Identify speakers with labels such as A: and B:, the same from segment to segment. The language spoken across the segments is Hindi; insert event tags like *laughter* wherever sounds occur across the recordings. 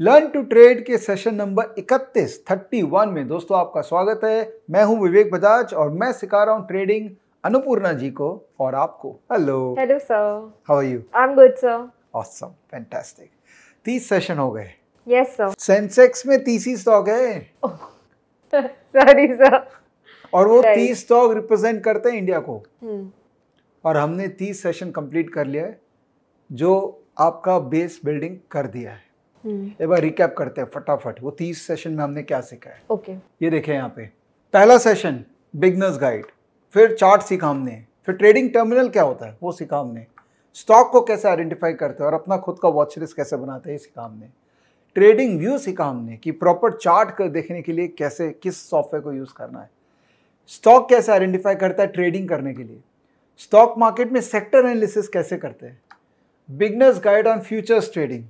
A: लर्न टू ट्रेड के सेशन नंबर 31 31 में दोस्तों आपका स्वागत है मैं हूं विवेक बजाज और मैं सिखा रहा हूं ट्रेडिंग अनुपूर्णा जी को और आपको hello hello sir how are you
B: I am good sir
A: awesome fantastic 30 session हो गए यस सर सेंसेक्स में 30 ही स्टॉक है
B: सॉरी oh. सर
A: *laughs* और वो 30 स्टॉक रिप्रेजेंट करते हैं इंडिया को hmm. और हमने 30 सेशन कंप्लीट कर लिया है जो आपका बेस बिल्डिंग कर दिया है हम्म। एक बार रिकैप करते हैं फटाफट वो तीस सेशन में हमने क्या सीखा है ओके okay. ये देखें यहाँ पे पहला सेशन बिगनर्स गाइड फिर चार्ट सीखा हमने फिर ट्रेडिंग टर्मिनल क्या होता है वो सीखा हमने स्टॉक को कैसे आइडेंटिफाई करते हैं और अपना खुद का वॉच लिस्ट कैसे बनाते हैं सीखा हमने ट्रेडिंग व्यू सीखा हमने कि प्रॉपर चार्ट कर देखने के लिए कैसे किस सॉफ्टवेयर को यूज़ करना है स्टॉक कैसे आइडेंटिफाई करता है ट्रेडिंग करने के लिए स्टॉक मार्केट में सेक्टर एनालिसिस कैसे करते हैं beginners guide on futures trading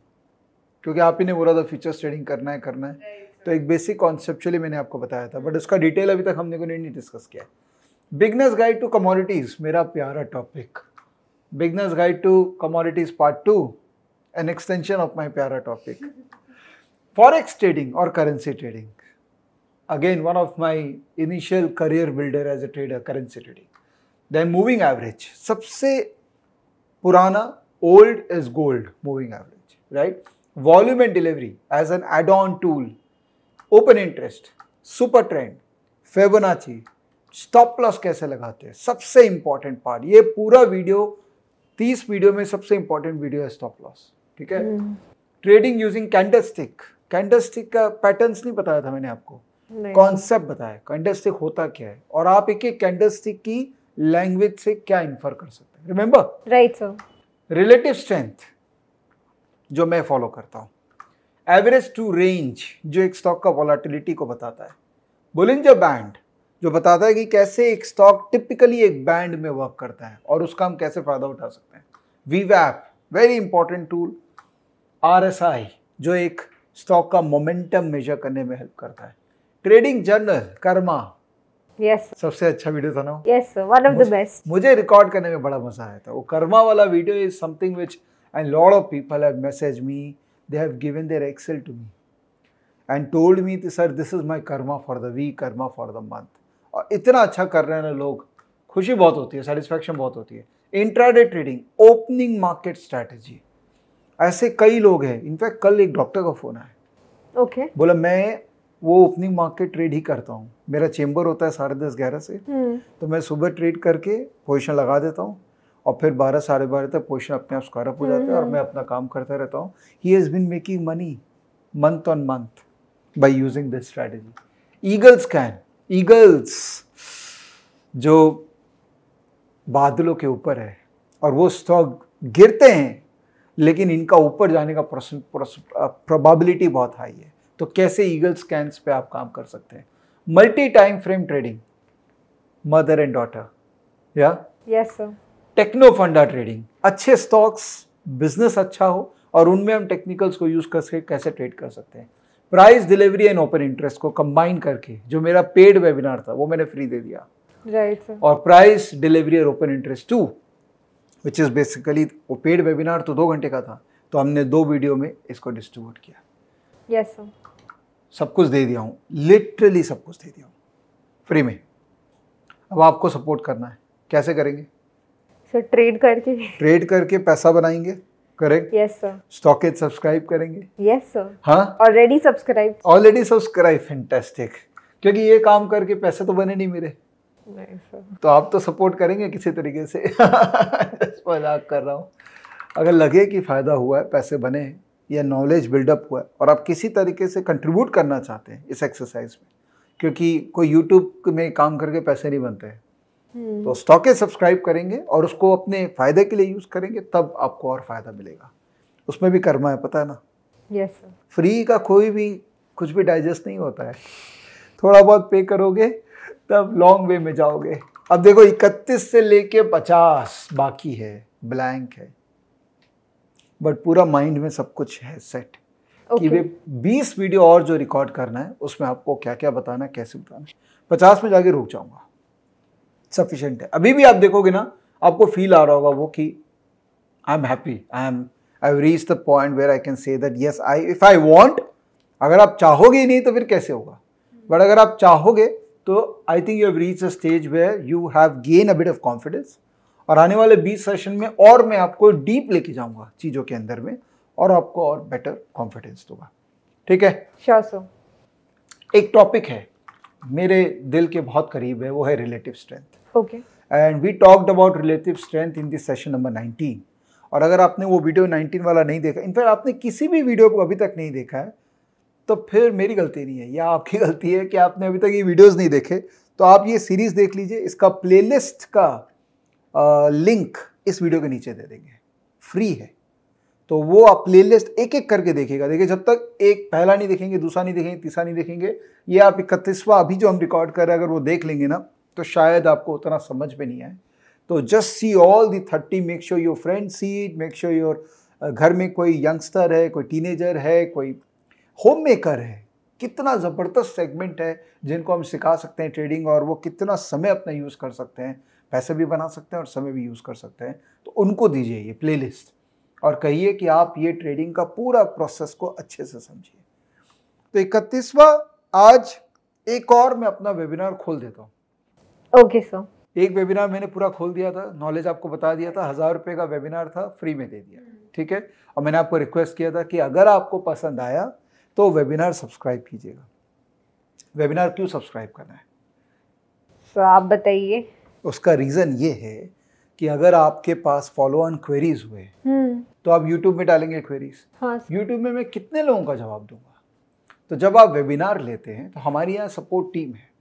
A: क्योंकि आप ही ने बोला था फ्यूचर ट्रेडिंग करना है करना है तो एक बेसिक कॉन्सेप्चुअली मैंने आपको बताया था बट उसका डिटेल अभी तक हमने को नहीं डिस्कस किया है बिगनेस गाइड टू कमोडिटीज मेरा प्यारा topic beginners guide to commodities part two an extension of my प्यारा टॉपिक फॉरेक्स ट्रेडिंग और currency trading again one of my initial career builder as a trader currency trading then moving average सबसे पुराना old is gold moving average right volume and delivery as an add on tool open interest super trend Fibonacci stop loss कैसे लगाते हैं सबसे इंपॉर्टेंट पार्ट ये पूरा वीडियो तीस वीडियो में सबसे इंपॉर्टेंट वीडियो है स्टॉप लॉस ठीक है trading using candle stick candle stick का पैटर्न नहीं बताया था मैंने आपको कॉन्सेप्ट बताया कैंडल स्टिक होता क्या है और आप एक एक कैंडल स्टिक की लैंग्वेज से क्या इन्फर कर सकते हैं remember right sir relative strength जो मैं फॉलो करता हूँ एवरेज टू रेंज जो एक स्टॉक का वॉलाटिलिटी को बताता है बोलिंजर बैंड जो बताता है कि कैसे एक स्टॉक टिपिकली एक बैंड में वर्क करता है और उसका हम कैसे फ़ायदा उठा सकते हैं वी वैप वेरी इंपॉर्टेंट टूल आर जो एक स्टॉक का मोमेंटम मेजर करने में हेल्प करता है ट्रेडिंग जर्नल कर्मा यस yes. सबसे अच्छा वीडियो था ना
B: yes one of the best
A: मुझे रिकॉर्ड करने में बड़ा मजा आया था वो कर्मा वाला video is something which And a lot of people have messaged me, they have given their Excel to me and told me, sir, this is my karma for the week, karma for the month. और इतना अच्छा कर रहे हैं ना लोग खुशी बहुत होती है सेटिस्फैक्शन बहुत होती है intraday trading opening market strategy ऐसे कई लोग हैं इनफैक्ट कल एक डॉक्टर का फोन आया ओके okay. बोला मैं वो ओपनिंग मार्केट ट्रेड ही करता हूँ मेरा चेम्बर होता है साढ़े दस ग्यारह से hmm. तो मैं सुबह ट्रेड करके पोजिशन लगा देता हूँ और फिर बारह साढ़े बारह तक पोर्शन अपने आप स्क्वायर अप हो जाते हैं और हम्म। मैं अपना काम करता रहता हूँ he has been making money month on month by using this strategy eagles can eagles जो बादलों के ऊपर है और वो स्टॉक गिरते हैं लेकिन इनका ऊपर जाने का प्रोबेबिलिटी बहुत हाई है तो कैसे ईगल स्कैंस पे आप काम कर सकते हैं multi time frame trading mother and daughter या yes sir techno funda trading अच्छे स्टॉक्स बिजनेस अच्छा हो और उनमें हम टेक्निकल्स को यूज़ करके कैसे ट्रेड कर सकते हैं price delivery and open interest को कंबाइन करके जो मेरा पेड वेबिनार था वो मैंने फ्री दे दिया
B: राइट right, और
A: प्राइस डिलीवरी और open interest two which is basically वो पेड वेबिनार तो दो घंटे का था तो हमने दो वीडियो में इसको डिस्ट्रीब्यूट
B: किया yes,
A: सब कुछ दे दिया हूँ लिटरली सब कुछ दे दिया हूँ फ्री में अब आपको सपोर्ट करना है कैसे करेंगे
B: ट्रेड करके
A: ट्रेड करके पैसा बनाएंगे correct yes sir stock edge subscribe करेंगे
B: यस सर हाँ already subscribe
A: already subscribe fantastic क्योंकि ये काम करके पैसे तो बने नहीं मेरे तो आप तो सपोर्ट करेंगे किसी तरीके से *laughs* मजाक कर रहा हूँ अगर लगे कि फ़ायदा हुआ है पैसे बने या नॉलेज बिल्डअप हुआ है और आप किसी तरीके से कंट्रीब्यूट करना चाहते हैं इस एक्सरसाइज में क्योंकि कोई यूट्यूब में काम करके पैसे नहीं बनते हैं हम्म। तो स्टॉकेज सब्सक्राइब करेंगे और उसको अपने फ़ायदे के लिए यूज़ करेंगे तब आपको और फ़ायदा मिलेगा उसमें भी कर्मा है पता है ना यस सर फ्री का कोई भी कुछ भी डाइजेस्ट नहीं होता है थोड़ा बहुत पे करोगे तब लॉन्ग वे में जाओगे अब देखो इकतीस से लेके पचास बाकी है ब्लैंक है बट पूरा माइंड में सब कुछ है सेट okay. कि वे बीस वीडियो और जो रिकॉर्ड करना है उसमें आपको क्या क्या बताना है कैसे बताना है पचास में जाके रुक जाऊंगा सफिशेंट है अभी भी आप देखोगे ना आपको फील आ रहा होगा वो कि I am happy I am I reach the point where I can say that yes I if I want अगर आप चाहोगे ही नहीं तो फिर कैसे होगा बट अगर आप चाहोगे तो I think you have reach a stage where you have gain a bit of confidence और आने वाले बीस सेशन में और मैं आपको डीप लेके जाऊंगा चीज़ों के अंदर में और आपको और बेटर कॉन्फिडेंस दूंगा ठीक है
B: श्योर सर
A: एक टॉपिक है मेरे दिल के बहुत करीब है वो है relative strength okay. and we talked about relative strength in this session number 19 और अगर आपने वो वीडियो 19 वाला नहीं देखा इनफैक्ट आपने किसी भी वीडियो को अभी तक नहीं देखा है तो फिर मेरी गलती नहीं है या आपकी *laughs* गलती है कि आपने अभी तक ये वीडियोस नहीं देखे तो आप ये सीरीज देख लीजिए इसका प्लेलिस्ट का आ, लिंक इस वीडियो के नीचे दे देंगे फ्री है तो वो आप प्लेलिस्ट एक एक करके देखेगा देखिए जब तक एक पहला नहीं देखेंगे दूसरा नहीं देखेंगे तीसरा नहीं देखेंगे ये आप इकतीसवा अभी जो हम रिकॉर्ड कर रहे हैं अगर वो देख लेंगे ना तो शायद आपको उतना समझ में नहीं आए तो just see all the thirty make sure your friend see it make sure your घर में कोई यंगस्टर है कोई टीनेजर है कोई होम मेकर है कितना ज़बरदस्त सेगमेंट है जिनको हम सिखा सकते हैं ट्रेडिंग और वो कितना समय अपना यूज़ कर सकते हैं पैसे भी बना सकते हैं और समय भी यूज़ कर सकते हैं तो उनको दीजिए ये प्ले और कहिए कि आप ये ट्रेडिंग का पूरा प्रोसेस को अच्छे से समझिए तो इकतीसवा आज एक और मैं अपना वेबिनार खोल देता हूँ ओके सर एक वेबिनार मैंने पूरा खोल दिया था नॉलेज आपको बता दिया था हज़ार रुपये का वेबिनार था फ्री में दे दिया ठीक है और मैंने आपको रिक्वेस्ट किया था कि अगर आपको पसंद आया तो वेबिनार सब्सक्राइब कीजिएगा वेबिनार क्यों सब्सक्राइब करना है
B: सर आप बताइए
A: उसका रीज़न ये है कि अगर आपके पास फॉलो ऑन क्वेरीज हुए हम्म। तो आप यूट्यूब में डालेंगे क्वेरीज हाँ यूट्यूब में मैं कितने लोगों का जवाब दूंगा तो जब आप वेबिनार लेते हैं तो हमारी यहाँ सपोर्ट टीम है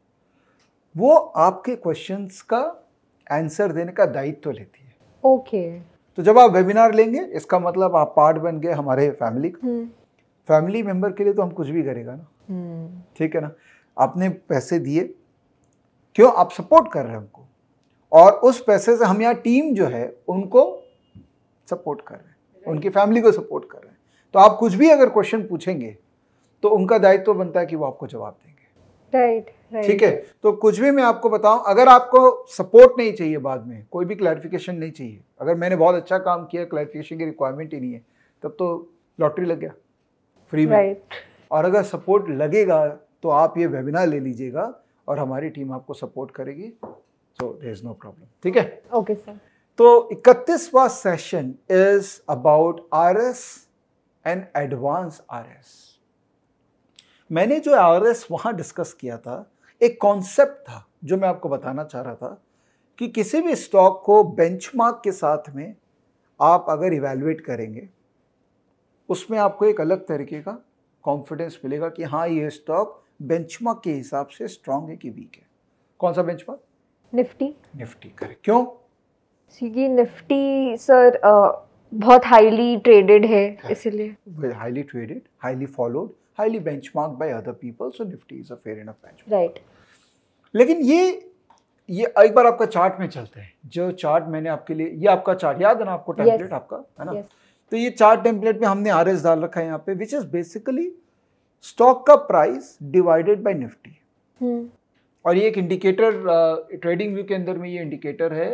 A: वो आपके क्वेश्चंस का आंसर देने का दायित्व तो लेती है ओके okay. तो जब आप वेबिनार लेंगे इसका मतलब आप पार्ट बन गए हमारे फैमिली का फैमिली हम्म। मेंबर के लिए तो हम कुछ भी करेगा ना हम्म। ठीक है ना आपने पैसे दिए क्यों आप सपोर्ट कर रहे हैं हमको और उस पैसे से हम यहाँ टीम जो है उनको सपोर्ट कर रहे हैं उनकी फैमिली को सपोर्ट कर रहे हैं तो आप कुछ भी अगर क्वेश्चन पूछेंगे तो उनका दायित्व तो बनता है कि वो आपको जवाब
B: देंगे राइट ठीक है
A: तो कुछ भी मैं आपको बताऊं अगर आपको सपोर्ट नहीं चाहिए बाद में कोई भी क्लैरिफिकेशन नहीं चाहिए अगर मैंने बहुत अच्छा काम किया क्लैरिफिकेशन की रिक्वायरमेंट ही नहीं है तब तो लॉटरी लग गया फ्री में और अगर सपोर्ट लगेगा तो आप ये वेबिनार ले लीजिएगा और हमारी टीम आपको सपोर्ट करेगी so there is no problem ठीक है ओके सर तो इकतीसवा session is about R S and advance R S मैंने जो आर एस वहां डिस्कस किया था एक कॉन्सेप्ट था जो मैं आपको बताना चाह रहा था कि किसी भी स्टॉक को बेंचमार्क के साथ में आप अगर इवेलुएट करेंगे उसमें आपको एक अलग तरीके का कॉन्फिडेंस मिलेगा कि हाँ ये स्टॉक बेंचमार्क के हिसाब से स्ट्रांग है कि वीक है कौन सा बेंचमार्क
B: निफ्टी निफ्टी
A: करेक्ट क्यों क्योंकि
B: निफ्टी सर बहुत हाईली ट्रेडेड है इसीलिए
A: highly traded highly followed highly benchmark by other people so Nifty is a fair in bench right लेकिन ये ये एक बार आपका चार्ट में चलते हैं जो चार्ट मैंने आपके लिए ये आपका चार्ट याद है ना आपको टेम्पलेट yes. आपका है ना yes. तो ये चार्ट टेम्पलेट में हमने आर एस डाल रखा है यहाँ पे विच इज बेसिकली स्टॉक का प्राइस डिवाइडेड बाई निफ्टी और ये एक इंडिकेटर ट्रेडिंग व्यू के अंदर में ये इंडिकेटर है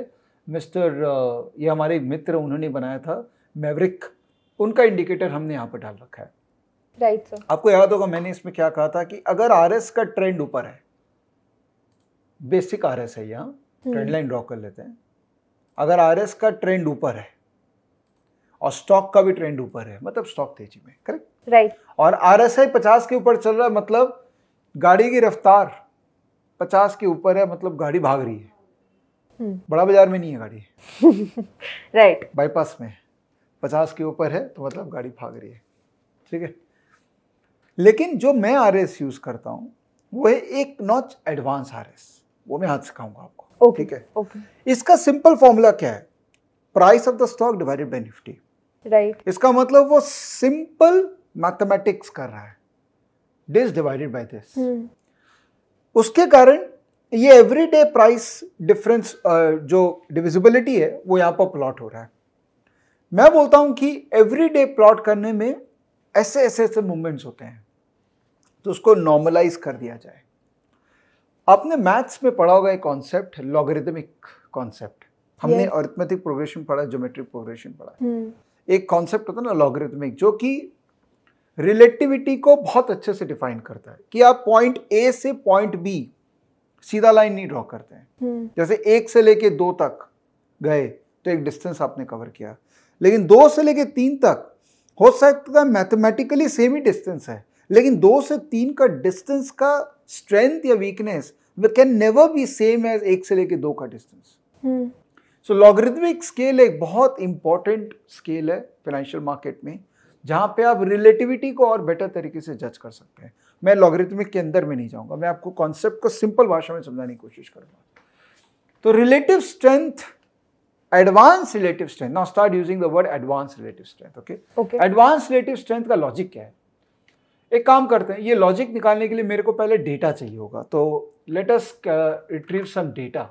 A: मिस्टर uh, ये हमारे मित्र उन्होंने बनाया था मेवरिक उनका इंडिकेटर हमने यहाँ पर डाल रखा है राइट सर आपको याद होगा मैंने इसमें क्या कहा था कि अगर एस का ट्रेंड ऊपर है बेसिक एस है यहाँ ट्रेंड लाइन ड्रॉ कर लेते हैं अगर एस का ट्रेंड ऊपर है और स्टॉक का भी ट्रेंड ऊपर है मतलब स्टॉक तेजी में करेक्ट राइट right. और आर एस आई पचास के ऊपर चल रहा है मतलब गाड़ी की रफ्तार पचास के ऊपर है मतलब गाड़ी भाग रही है hmm. बड़ा बाजार में नहीं है गाड़ी राइट *laughs* right. बाईपास में पचास के ऊपर है तो मतलब गाड़ी भाग रही है ठीक है लेकिन जो मैं आर एस यूज़ करता हूँ वो है एक नॉच एडवांस आर एस वो मैं हाथ सिखाऊंगा आपको okay. ठीक है okay. इसका सिंपल फॉर्मूला क्या है price of the stock divided by Nifty right इसका मतलब वो सिंपल मैथमेटिक्स कर रहा है दिस डिवाइडेड बाय दिस उसके कारण ये एवरीडे प्राइस डिफरेंस जो डिविजिबिलिटी है वो यहाँ पर प्लॉट हो रहा है मैं बोलता हूँ कि एवरीडे प्लॉट करने में ऐसे ऐसे ऐसे मूवमेंट्स होते हैं तो उसको नॉर्मलाइज कर दिया जाए आपने मैथ्स में पढ़ा होगा एक कॉन्सेप्ट लॉगरिदमिक कॉन्सेप्ट हमने अर्थमेटिक प्रोग्रेशन पढ़ा ज्योमेट्रिक प्रोग्रेशन पढ़ा
B: हम्म।
A: एक कॉन्सेप्ट होता है ना लॉगरिथमिक जो कि रिलेटिविटी को बहुत अच्छे से डिफाइन करता है कि आप पॉइंट ए से पॉइंट बी सीधा लाइन नहीं ड्रॉ करते हैं हम्म। जैसे एक से लेके दो तक गए तो एक डिस्टेंस आपने कवर किया लेकिन दो से लेके तीन तक हो सकता है मैथमेटिकली सेम ही डिस्टेंस है लेकिन दो से तीन का डिस्टेंस का स्ट्रेंथ या weakness can never be same as एक से लेके दो का डिस्टेंस सो लॉगरिथमिक स्केल एक बहुत इंपॉर्टेंट स्केल है फाइनेंशियल मार्केट में जहाँ पे आप रिलेटिविटी को और बेटर तरीके से जज कर सकते हैं मैं लॉगरिथमिक के अंदर में नहीं जाऊँगा मैं आपको कॉन्सेप्ट को सिंपल भाषा में समझाने की कोशिश करूँगा तो relative strength advance relative strength now start using the word advance relative strength okay advance relative strength का लॉजिक क्या है एक काम करते हैं ये लॉजिक निकालने के लिए मेरे को पहले डेटा चाहिए होगा तो अस रिट्रीव सम डेटा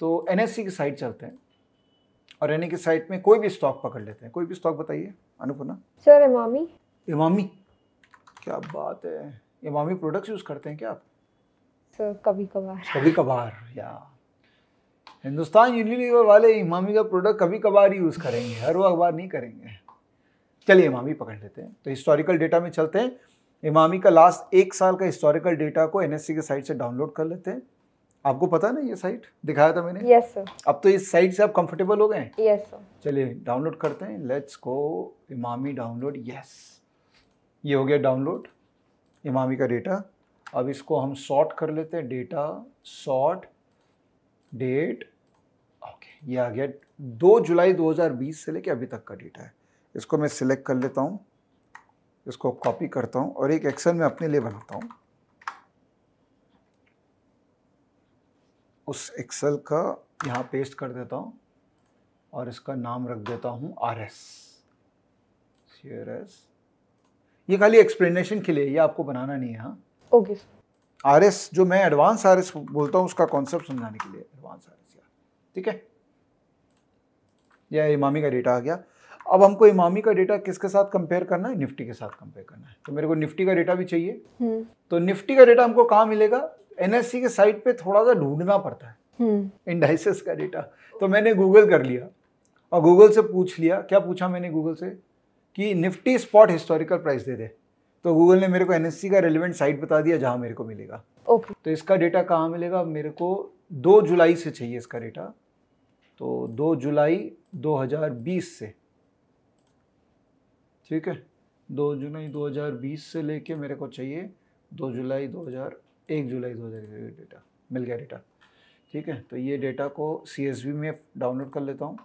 A: तो एन की साइट चलते हैं और एन की साइट में कोई भी स्टॉक पकड़ लेते हैं कोई भी स्टॉक बताइए अनुपना
B: सर इमामी
A: इमामी क्या बात है इमामी प्रोडक्ट्स यूज़ करते हैं क्या आप
B: सर कभी कभार कभी
A: कभार या हिंदुस्तान यूनिलीवर वाले इमामी का प्रोडक्ट कभी कभार ही यूज़ करेंगे हर वो अखबार नहीं करेंगे चलिए इमामी पकड़ लेते हैं तो हिस्टोरिकल डेटा में चलते हैं इमामी का लास्ट एक साल का हिस्टोरिकल डेटा को एनएससी के साइट से डाउनलोड कर लेते हैं आपको पता ना ये साइट दिखाया था मैंने यस yes, अब तो इस साइट से आप कंफर्टेबल हो गए यस yes, चलिए डाउनलोड करते हैं let's go Emami download yes ये हो गया डाउनलोड इमामी का डेटा अब इसको हम सॉर्ट कर लेते हैं डेटा सॉर्ट डेट ओके ये आ गया दो जुलाई 2020 से लेके अभी तक का डेटा है इसको मैं सिलेक्ट कर लेता हूँ इसको कॉपी करता हूँ और एक एक्सेल में अपने लिए बनाता हूँ उस एक्सेल का यहाँ पेस्ट कर देता हूँ और इसका नाम रख देता हूँ R S C R S ये खाली एक्सप्लेनेशन के लिए ये आपको बनाना नहीं है हाँ ओके आर एस जो मैं एडवांस आर एस बोलता हूँ उसका कॉन्सेप्ट समझाने के लिए एडवांस आर एस ठीक है यह इमामी का डेटा आ गया अब हमको इमामी का डेटा किसके साथ कंपेयर करना है निफ्टी के साथ कंपेयर करना है तो मेरे को निफ्टी का डेटा भी चाहिए हम्म। तो निफ्टी का डेटा हमको कहाँ मिलेगा एनएससी के साइट पे थोड़ा सा ढूंढना पड़ता है इंडाइसिस हम्म। का डेटा तो मैंने गूगल कर लिया और गूगल से पूछ लिया क्या पूछा मैंने गूगल से कि निफ्टी स्पॉट हिस्टोरिकल प्राइस दे दे तो गूगल ने मेरे को एनएससी का रेलिवेंट साइट बता दिया जहाँ मेरे को मिलेगा ओके तो इसका डेटा कहाँ मिलेगा मेरे को दो जुलाई से चाहिए इसका डेटा तो दो जुलाई 2020 से ठीक है दो जुलाई 2020 से लेके मेरे को चाहिए दो जुलाई 2000 एक जुलाई 2000 डेटा मिल गया डेटा ठीक है तो ये डेटा को सी में डाउनलोड कर लेता हूँ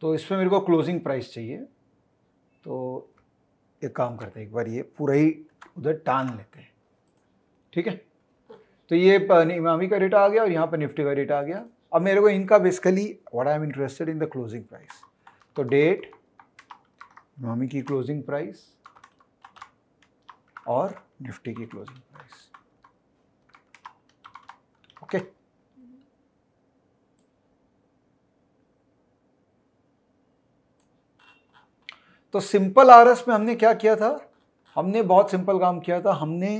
A: तो इसमें मेरे को क्लोजिंग प्राइस चाहिए तो एक काम करते हैं एक बार ये पूरा ही उधर टान लेते हैं ठीक है तो ये इमामी का डेटा आ गया और यहाँ पर निफ्टी का डेटा आ गया अब मेरे को इनका basically what I am interested in the closing price तो डेट नॉमी की क्लोजिंग प्राइस और निफ्टी की क्लोजिंग प्राइस ओके तो सिंपल आरएस में हमने क्या किया था हमने बहुत सिंपल काम किया था हमने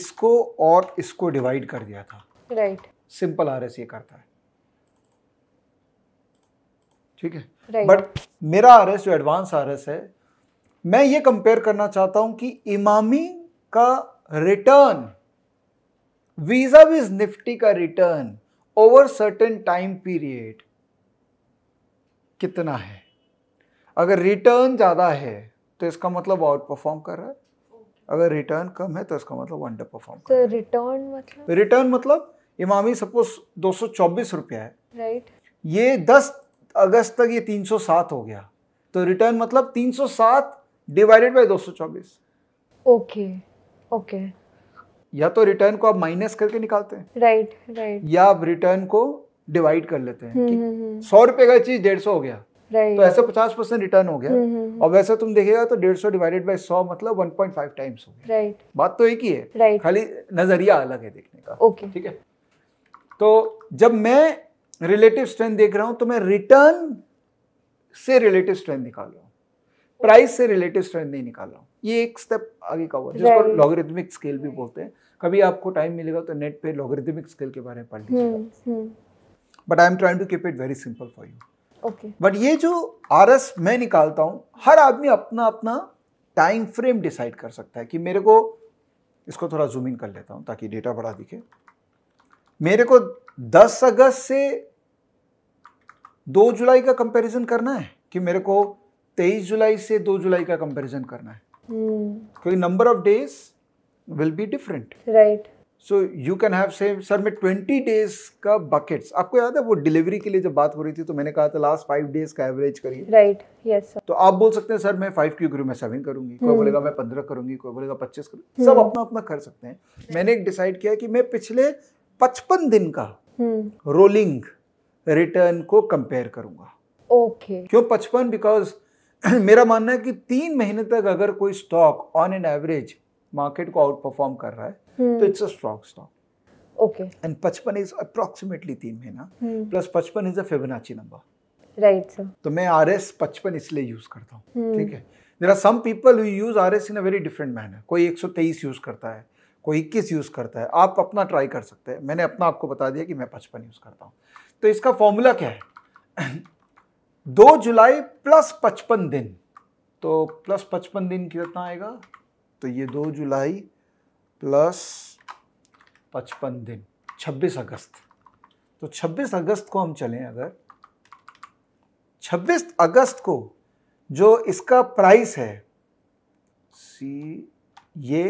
A: इसको और इसको डिवाइड कर दिया था right right. Simple R S ये करता है ठीक है बट मेरा आर एस जो एडवांस आर एस है मैं ये कंपेयर करना चाहता हूं कि इमामी का रिटर्न वीजा विज निफ्टी का return over certain time period कितना है अगर रिटर्न ज़्यादा है तो इसका मतलब आउट परफॉर्म कर रहा है अगर रिटर्न कम है तो इसका मतलब अंडर परफॉर्म
B: तो रिटर्न मतलब
A: रिटर्न मतलब इमामी सपोज दो सौ रुपया है राइट ये 10 अगस्त तक ये 307 हो गया तो रिटर्न मतलब 307 डिवाइडेड बाय 224
B: ओके ओके
A: या तो रिटर्न को आप माइनस करके निकालते हैं
B: राइट right, राइट right.
A: या आप रिटर्न को डिवाइड कर लेते हैं हम्म, हम्म, हम्म. सौ रुपए का चीज डेढ़ सौ हो गया Right. तो ऐसे पचास परसेंट रिटर्न हो गया और वैसे तुम देखेगा तो डेढ़ सौ डिवाइडेड बाई सौ मतलब वन पॉइंट फाइव टाइम्स हो गया right. बात तो एक ही है right. खाली नजरिया अलग है देखने का okay. ठीक है तो जब मैं रिलेटिव स्ट्रेंथ देख रहा हूं तो मैं रिटर्न से रिलेटिव स्ट्रेंथ निकाल रहा हूं प्राइस से रिलेटिव स्ट्रेंथ नहीं निकाल रहा हूं ये एक स्टेप आगे का हुआ जिसको लॉगरिथमिक स्केल भी बोलते हैं कभी आपको टाइम मिलेगा तो नेट पे लॉगरिथमिक स्केल के बारे में पढ़ लीजिएगा but I am trying to keep it very simple for you okay but ये जो आर एस मैं निकालता हूँ हर आदमी अपना अपना टाइम फ्रेम डिसाइड कर सकता है कि मेरे को इसको थोड़ा जूम इन कर लेता हूँ ताकि डेटा बड़ा दिखे मेरे को 10 अगस्त से 2 जुलाई का कंपैरिजन करना है कि मेरे को 23 जुलाई से 2 जुलाई का कंपैरिजन करना है hmm. क्योंकि number of days will be different right so you can have same sir मैं ट्वेंटी डेज का बकेट्स आपको याद है वो डिलीवरी के लिए जब बात हो रही थी तो मैंने कहा था लास्ट फाइव डेज का एवरेज करिए
B: राइट यस तो
A: आप बोल सकते हैं सर मैं फाइव क्यू करूँ मैं सेवन करूंगी कोई hmm. बोलेगा मैं पंद्रह करूंगी कोई बोलेगा पच्चीस करूंगी hmm. सब अपना अपना कर सकते हैं मैंने एक डिसाइड किया कि मैं पिछले पचपन दिन का रोलिंग हम्म। रिटर्न को कंपेयर करूंगा ओके okay. क्यों पचपन बिकॉज *clears throat* मेरा मानना है कि तीन महीने तक अगर कोई stock on an average market को आउट परफॉर्म कर रहा है hmm. तो it's a strong stock okay and पचपन इज अप्रोक्सीमेटली तीन महीना प्लस हम्म। पचपन is a number right sir तो मैं आर एस पचपन इसलिए यूज करता हूँ ठीक hmm. है there are some people use R S in a very different manner कोई 123 यूज करता है कोई इक्कीस यूज़ करता है आप अपना ट्राई कर सकते हैं मैंने अपना आपको बता दिया कि मैं पचपन यूज़ करता हूँ तो इसका फॉर्मूला क्या है *clears throat* दो जुलाई प्लस पचपन दिन तो प्लस पचपन दिन कितना आएगा तो ये दो जुलाई प्लस पचपन दिन छब्बीस अगस्त तो छब्बीस अगस्त को हम चलें अगर छब्बीस अगस्त को जो इसका प्राइस है सी ये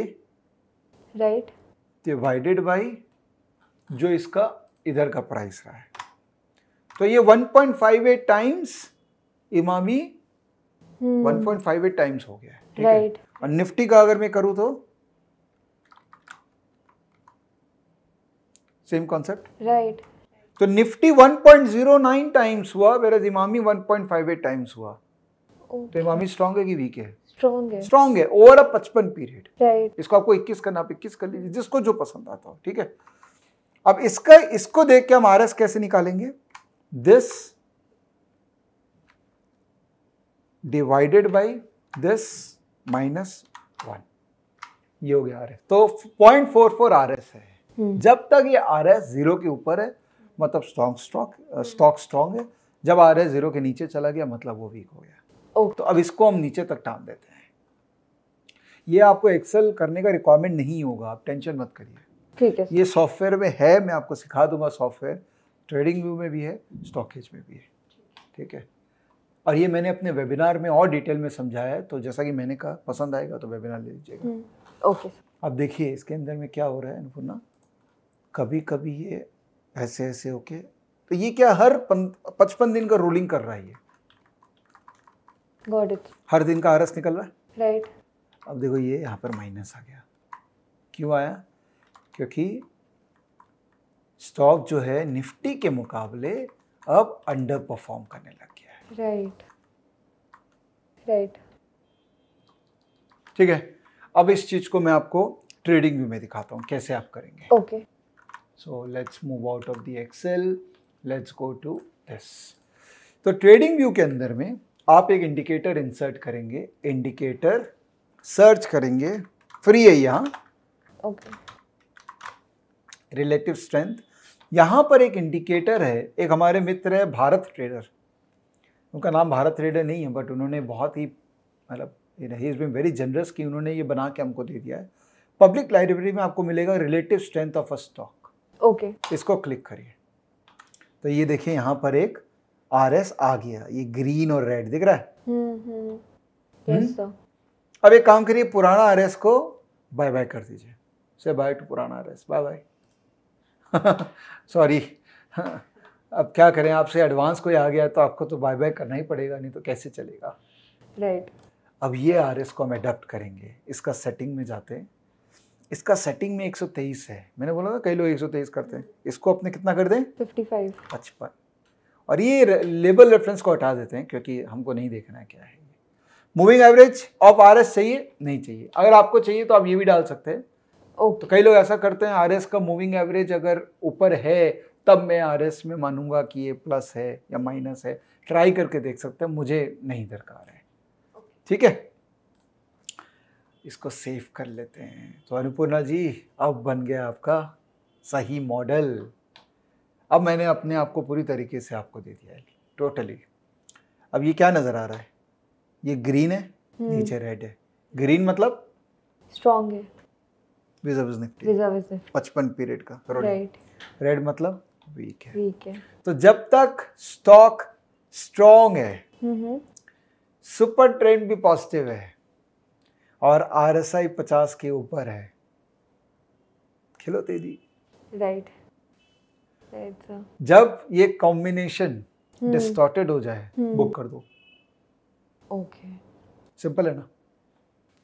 A: राइट डिवाइडेड बाई जो इसका इधर का प्राइस रहा है तो ये 1.58 टाइम्स इमामी hmm. 1.58 टाइम्स हो गया है राइट right. और निफ्टी का अगर मैं करूं तो सेम कॉन्सेप्ट राइट तो निफ्टी 1.09 टाइम्स हुआ मेरा इमामी 1.58 टाइम्स हुआ
B: तो okay. तो इमामी
A: स्ट्रॉन्ग है कि वीक है
B: स्ट्रॉन्ग है
A: ओवर अ पचपन पीरियड राइट इसको आपको इक्कीस करना आप इक्कीस कर लीजिए जिसको जो पसंद आता हो ठीक है अब इसका इसको देख के हम आर एस कैसे निकालेंगे this divided by this minus one ये हो गया आर एस तो point four four R S है हम्म। जब तक ये आर एस जीरो के ऊपर है मतलब स्ट्रॉन्ग स्टॉक स्टॉक स्ट्रॉन्ग है जब आर एस जीरो के नीचे चला गया मतलब वो वीक हो गया okay. तो अब इसको हम नीचे तक टाँग देते हैं ये आपको एक्सेल करने का रिक्वायरमेंट नहीं होगा आप टेंशन मत करिए ठीक है ये सॉफ्टवेयर में है मैं आपको सिखा दूंगा सॉफ्टवेयर ट्रेडिंग व्यू में भी है स्टॉकेज में भी है ठीक है और ये मैंने अपने वेबिनार में और डिटेल में समझाया है तो जैसा कि मैंने कहा पसंद आएगा तो वेबिनार ले
B: लीजिएगा
A: ओके हम्म, अब देखिए इसके अंदर में क्या हो रहा है अनुपूर्णा कभी कभी ये ऐसे ऐसे होके तो ये क्या हर पचपन दिन का रोलिंग कर रहा है ये हर दिन का आरस निकल रहा है राइट right. अब देखो ये यहाँ पर माइनस आ गया क्यों आया क्योंकि स्टॉक जो है निफ्टी के मुकाबले अब अंडर परफॉर्म करने लग
B: गया है राइट राइट
A: ठीक है अब इस चीज को मैं आपको ट्रेडिंग व्यू में दिखाता हूँ कैसे आप करेंगे okay so let's move out of the excel let's go to this तो ट्रेडिंग व्यू के अंदर में आप एक इंडिकेटर इंसर्ट करेंगे इंडिकेटर सर्च करेंगे फ्री है यहाँ रिलेटिव स्ट्रेंथ यहाँ पर एक इंडिकेटर है एक हमारे मित्र है भारत ट्रेडर उनका नाम भारत ट्रेडर नहीं है बट उन्होंने बहुत ही मतलब ही इज़ बिन वेरी जनरस कि उन्होंने ये बना के हमको दे दिया है पब्लिक लाइब्रेरी में आपको मिलेगा relative strength of a stock okay इसको क्लिक करिए तो ये देखिए यहाँ पर एक आर एस आ गया ये ग्रीन और रेड दिख रहा है
B: हुँ, हम्म, हुँ, हम्म। हम्म।
A: अब एक काम करिए पुराना आर को बाय बाय कर दीजिए से बाय टू पुराना आर बाय बाय सॉरी अब क्या करें आपसे एडवांस कोई आ गया तो आपको तो बाय बाय करना ही पड़ेगा नहीं तो कैसे चलेगा राइट right. अब ये आर को हम एडप्ट करेंगे इसका सेटिंग में जाते हैं इसका सेटिंग में 123 है मैंने बोला ना कई लोग 123 करते हैं इसको अपने कितना कर दें 55 पचपन और ये लेबल रेफरेंस को हटा देते हैं क्योंकि हमको नहीं देखना है क्या है moving average of R S चाहिए नहीं चाहिए अगर आपको चाहिए तो आप ये भी डाल सकते हैं ओ तो कई लोग ऐसा करते हैं आर एस का मूविंग एवरेज अगर ऊपर है तब मैं आर एस में मानूंगा कि ये प्लस है या माइनस है ट्राई करके देख सकते हैं मुझे नहीं दरकार है ठीक है इसको सेव कर लेते हैं तो अनुपूर्णा जी अब बन गया आपका सही मॉडल अब मैंने अपने आप को पूरी तरीके से आपको दे दिया है टोटली अब ये क्या नज़र आ रहा है ये ग्रीन है हम्म। नीचे रेड है ग्रीन मतलब स्ट्रॉन्ग है रिजर्व निफ्टी रिजर्व निफ्टी पचपन पीरियड का राइट रेड मतलब वीक है वीक है तो जब तक स्टॉक स्ट्रॉन्ग है सुपर ट्रेंड भी पॉजिटिव है और आर एस आई पचास के ऊपर है खिलो तेजी
B: राइट right. right,
A: जब ये कॉम्बिनेशन हम्म। डिस्टॉर्टेड हो जाए बुक हम्म। कर दो ओके सिंपल है ना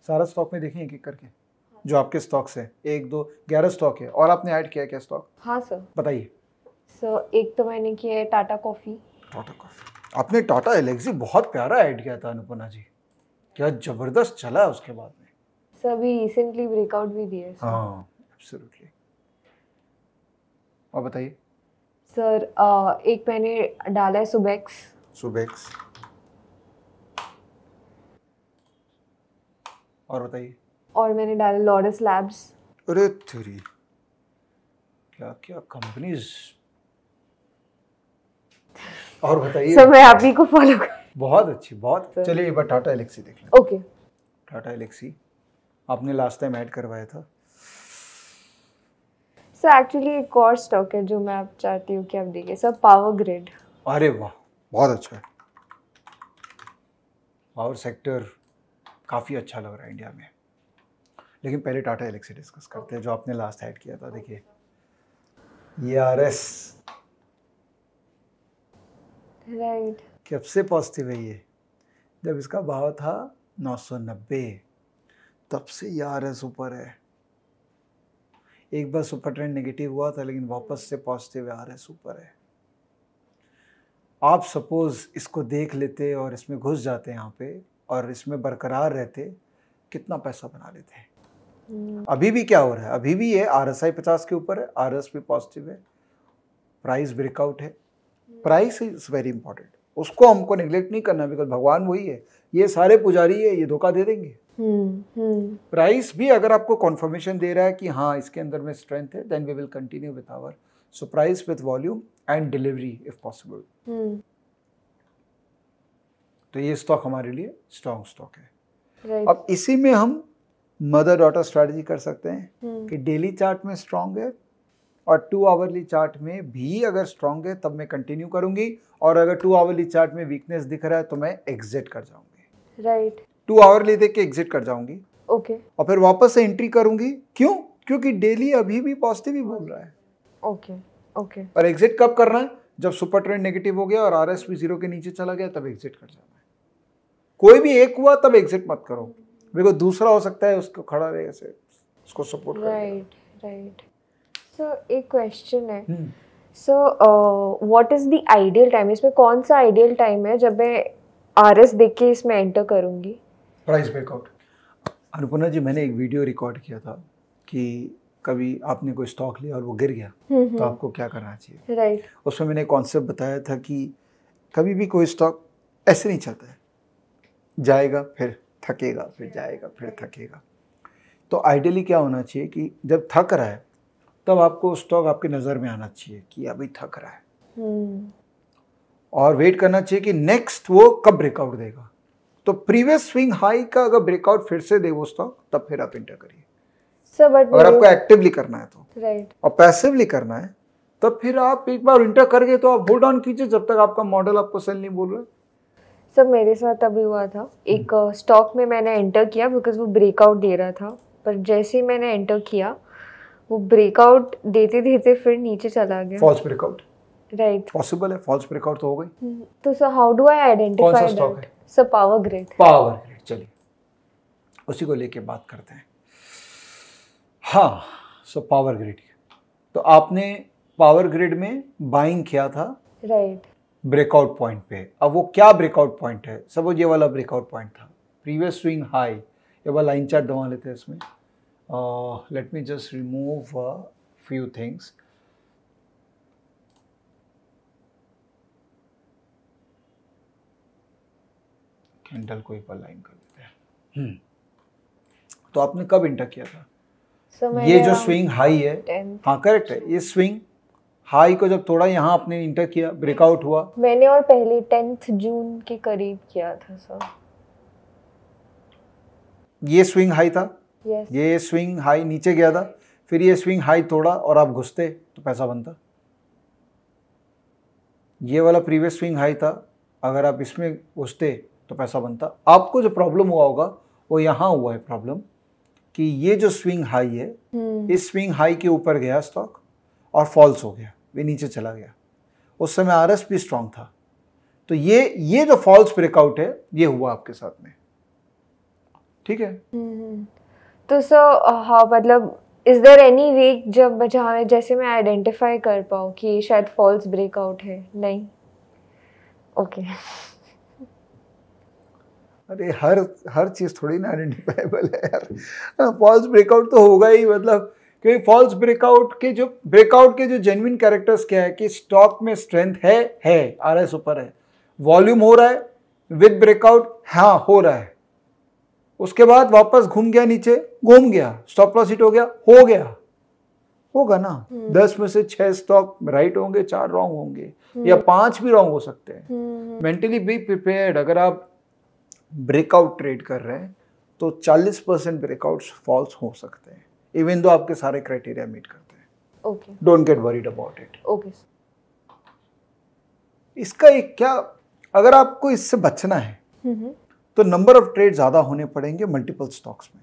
A: सारा स्टॉक में देखें एक एक करके जो आपके स्टॉक्स है एक दो ग्यारह स्टॉक है और आपने ऐड किया क्या स्टॉक हाँ सर बताइए
B: सर एक तो मैंने किया है टाटा कॉफ़ी
A: टाटा कॉफ़ी आपने टाटा एलेक्सी बहुत प्यारा ऐड किया था अनुपना जी क्या जबरदस्त चला उसके बाद में
B: सर अभी रिसेंटली ब्रेकआउट भी दिया है हाँ
A: एब्सोल्युटली और बताइए
B: सर एक मैंने डाला है सुबेक्स
A: सुबेक्स और बताइए
B: और मैंने डाला लॉरेस लैब्स
A: अरे थ्री क्या क्या कंपनीज और बताइए सर मैं आप ही को फॉलो कर बहुत अच्छी बहुत चलिए एक बार टाटा एलेक्सी देख लें ओके टाटा एलेक्सी आपने लास्ट टाइम ऐड करवाया था
B: सर एक्चुअली एक और स्टॉक है जो मैं आप चाहती हूँ कि आप देखिए सर पावर ग्रिड
A: अरे वाह बहुत अच्छा है पावर सेक्टर काफ़ी अच्छा लग रहा है इंडिया में लेकिन पहले टाटा एलेक्सी डिस्कस करते हैं जो आपने लास्ट ऐड किया था देखिए ये आर एस राइट कब से पॉजिटिव है ये जब इसका भाव था नौ सौ नब्बे तब से ये आर एस ऊपर है एक बार सुपर ट्रेंड नेगेटिव हुआ था लेकिन वापस से पॉजिटिव आर एस ऊपर है आप सपोज इसको देख लेते और इसमें घुस जाते यहाँ पे और इसमें बरकरार रहते कितना पैसा बना लेते हैं हम्म। अभी भी क्या हो रहा है अभी भी ये आर एस आई पचास के ऊपर है आर एस भी पॉजिटिव है प्राइस ब्रेकआउट है hmm. Price is very important उसको हमको निग्लेक्ट नहीं करना बिकॉज भगवान वही है ये सारे पुजारी है ये धोखा दे देंगे
B: हम्म,
A: प्राइस भी अगर आपको कॉन्फर्मेशन दे रहा है कि हाँ इसके अंदर में स्ट्रेंथ है then we will continue with our so price with volume and delivery if possible तो ये स्टॉक हमारे लिए स्ट्रॉन्ग स्टॉक है right. अब इसी में हम मदर डॉटर स्ट्रेटजी कर सकते हैं hmm. कि डेली चार्ट में स्ट्रांग है और टू आवरली चार्ट में भी अगर स्ट्रांग है तब मैं कंटिन्यू करूंगी और अगर टू आवरली चार्ट में वीकनेस दिख रहा है तो मैं एग्जिट कर जाऊंगी राइट टू आवरली देख के एग्जिट कर जाऊंगी ओके okay. और फिर वापस से एंट्री करूंगी क्यों क्योंकि डेली अभी भी पॉजिटिव ही बोल रहा है ओके ओके और एग्जिट कब करना है जब सुपर ट्रेंड नेगेटिव हो गया और आर एस जीरो के नीचे चला गया तब एग्जिट कर जाना कोई भी एक हुआ तब एग्जिट मत करो बिकॉज दूसरा हो सकता है उसको खड़ा रहे से उसको सपोर्ट राइट
B: राइट सो एक क्वेश्चन है so what is the ideal time इसमें कौन सा आइडियल टाइम है जब मैं आर एस देख के इसमें एंटर करूंगी
A: प्राइस ब्रेकआउट अनुपना जी मैंने एक वीडियो रिकॉर्ड किया था कि कभी आपने कोई स्टॉक लिया और वो गिर गया हम्म, तो हम्म। आपको क्या करना चाहिए राइट उसमें मैंने कॉन्सेप्ट बताया था कि कभी भी कोई स्टॉक ऐसे नहीं चलता है जाएगा फिर थकेगा फिर जाएगा फिर थकेगा तो आइडियली क्या होना चाहिए कि जब थक रहा है तब आपको स्टॉक आपकी नज़र में आना चाहिए कि अभी थक रहा है हम्म। और वेट करना चाहिए कि नेक्स्ट वो कब ब्रेकआउट देगा तो प्रीवियस स्विंग हाई का अगर ब्रेकआउट फिर से दे वो स्टॉक तब फिर आप इंटर करिए अगर आपको एक्टिवली करना है तो राइट और पैसिवली करना है तब फिर आप एक बार इंटर करके तो आप होल्ड ऑन कीजिए जब तक आपका मॉडल आपको सेल नहीं बोल रहा है
B: सब मेरे साथ अभी हुआ था एक स्टॉक हम्म। में मैंने एंटर किया बिकॉज वो ब्रेकआउट दे रहा था पर जैसे ही मैंने एंटर किया वो ब्रेकआउट देते देते फिर नीचे चला गया फॉल्स ब्रेकआउट राइट
A: पॉसिबल है फॉल्स ब्रेकआउट तो हो गई
B: हम्म। तो sir how do I identify that sir Power Grid Power
A: Grid चलिए उसी को लेके बात करते हैं हाँ सो पावर ग्रिड तो आपने पावर ग्रिड में बाइंग किया था राइट right. ब्रेकआउट पॉइंट पे अब वो क्या ब्रेकआउट पॉइंट है सपोज ये वाला ब्रेकआउट पॉइंट था प्रीवियस स्विंग हाई ये वाला लाइन चार्ट दबा लेते हैं इसमें let me just remove few things candle को एक बार लाइन कर देते हैं hmm. तो आपने कब इंटर किया था
B: ये जो स्विंग
A: हाई है हाँ करेक्ट है ये स्विंग हाई को जब थोड़ा यहाँ आपने इंटर किया ब्रेकआउट हुआ
B: मैंने और पहले टेंथ जून के करीब किया था सर
A: ये स्विंग हाई था yes. ये स्विंग हाई नीचे गया था फिर ये स्विंग हाई थोड़ा और आप घुसते तो पैसा बनता ये वाला प्रीवियस स्विंग हाई था अगर आप इसमें घुसते तो पैसा बनता आपको जो प्रॉब्लम हुआ होगा वो यहाँ हुआ है प्रॉब्लम कि ये जो स्विंग हाई है हम्म। इस स्विंग हाई के ऊपर गया स्टॉक और फॉल्स हो गया वे नीचे चला गया उस समय आर एस भी स्ट्रांग था तो ये ये जो फॉल्स ब्रेकआउट है ये हुआ आपके साथ में ठीक है
B: हम्म। तो सो हाँ मतलब इज देर एनी वे जब जहाँ जैसे मैं आइडेंटिफाई कर पाऊँ कि शायद फॉल्स ब्रेकआउट है नहीं ओके
A: अरे हर हर चीज़ थोड़ी ना आइडेंटिफाइबल है यार फॉल्स हाँ, ब्रेकआउट तो होगा ही मतलब क्योंकि फॉल्स ब्रेकआउट के जो ब्रेकआउट के जो जेन्युन कैरेक्टर्स क्या है कि स्टॉक में स्ट्रेंथ है है आर एस ऊपर है वॉल्यूम हो रहा है विद ब्रेकआउट हाँ हो रहा है उसके बाद वापस घूम गया नीचे घूम गया स्टॉप लॉस हिट हो गया हो गया होगा ना हम्म। दस में से छह स्टॉक राइट होंगे चार रॉन्ग होंगे हम्म। या पांच भी रॉन्ग हो सकते हैं मेंटली बी प्रिपेयर्ड अगर आप ब्रेकआउट ट्रेड कर रहे हैं तो चालीस परसेंट ब्रेकआउट फॉल्स हो सकते हैं इवन दो आपके सारे क्राइटेरिया मीट करते
B: हैं okay
A: don't get worried about it okay इसका एक क्या अगर आपको इससे बचना है हम्म, हम्म। तो नंबर ऑफ ट्रेड ज़्यादा होने पड़ेंगे मल्टीपल स्टॉक्स में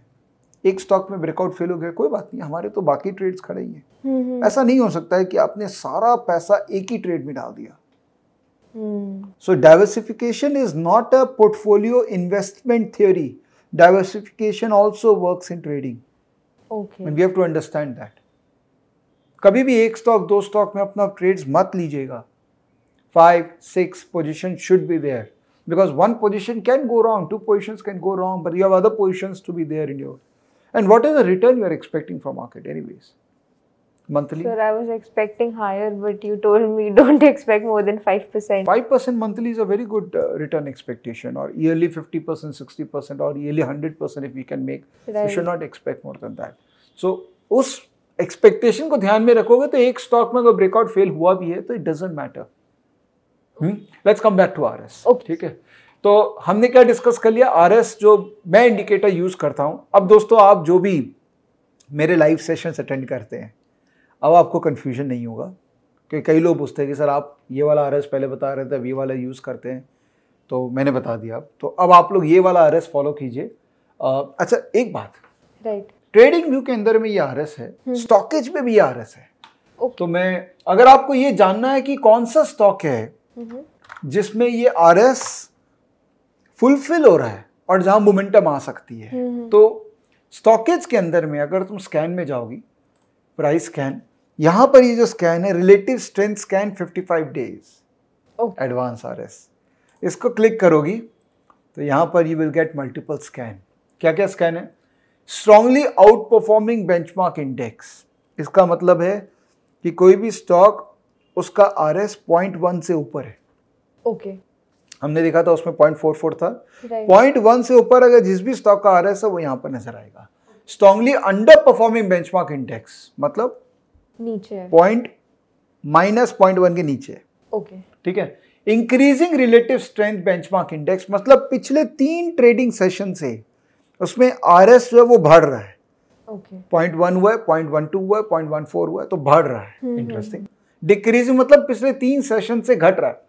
A: एक स्टॉक में ब्रेकआउट फेल हो गया कोई बात नहीं हमारे तो बाकी ट्रेड्स खड़े ही हैं हम्म, ऐसा नहीं हो सकता है कि आपने सारा पैसा एक ही ट्रेड में डाल दिया so diversification is not a portfolio investment theory diversification also work in trading okay we have to understand that कभी भी एक स्टॉक दो स्टॉक में अपना ट्रेड्स मत लीजिएगा five six position should be there because one position can go wrong, two positions can go wrong, but you have other positions to be there in your. And what is the return you are expecting from market, anyways? monthly? Sir,
B: I was expecting higher, but you told me don't expect more than 5%.
A: 5% monthly is a very good uh, return expectation, or yearly 50%, 60%, or yearly 100% if we can make. Right. you should not expect more than that. So, us expectation को ध्यान में रखोगे तो एक स्टॉक में अगर ब्रेकआउट फेल हुआ भी है तो it doesn't matter let's come back to RS ठीक है तो हमने क्या डिस्कस कर लिया आरएस जो मैं इंडिकेटर यूज करता हूं अब दोस्तों आप जो भी मेरे लाइव सेशंस अटेंड करते हैं अब आपको कन्फ्यूजन नहीं होगा कि कई लोग पूछते हैं कि सर आप ये वाला आर पहले बता रहे थे अब ये वाला यूज़ करते हैं तो मैंने बता दिया तो अब आप लोग ये वाला आर फॉलो कीजिए अच्छा एक बात राइट ट्रेडिंग व्यू के अंदर में ये आर है स्टॉकेज हम्म। में भी ये आर है okay. तो मैं अगर आपको ये जानना है कि कौन सा स्टॉक है
B: हम्म।
A: जिसमें ये आर फुलफिल हो रहा है और जहां मोमेंटम आ सकती है हम्म, तो स्टॉकेज के अंदर में अगर तुम स्कैन में जाओगी प्राइस स्कैन यहां पर ये जो स्कैन है relative strength scan 55 days advance R S इसको क्लिक करोगी तो यहां पर you will get multiple scan क्या क्या स्कैन है strongly outperforming benchmark index इसका मतलब है कि कोई भी स्टॉक उसका आर एस पॉइंट वन से ऊपर है ओके okay. हमने देखा था उसमें पॉइंट फोर फोर था पॉइंट वन से ऊपर अगर जिस भी स्टॉक का आर एस है वो यहां पर नजर आएगा strongly underperforming mark index मतलब
B: नीचे पॉइंट
A: माइनस पॉइंट वन के नीचे ओके ठीक है increasing relative strength benchmark index मतलब पिछले तीन ट्रेडिंग सेशन से उसमें आर एस जो है वो बढ़ रहा है पॉइंट वन हुआ है पॉइंट वन टू हुआ है पॉइंट वन फोर हुआ है तो बढ़ रहा है इंटरेस्टिंग हम्म, डिक्रीजिंग हम्म। मतलब पिछले तीन सेशन से घट रहा है